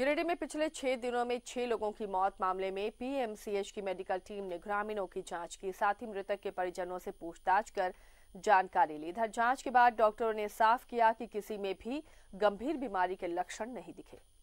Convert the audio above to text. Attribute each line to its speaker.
Speaker 1: गिरिडीह में पिछले छह दिनों में छह लोगों की मौत मामले में पीएमसीएच की मेडिकल टीम ने ग्रामीणों की जांच की साथ ही मृतक के परिजनों से पूछताछ कर जानकारी ली इधर जांच के बाद डॉक्टरों ने साफ किया कि किसी में भी गंभीर बीमारी के लक्षण नहीं दिखे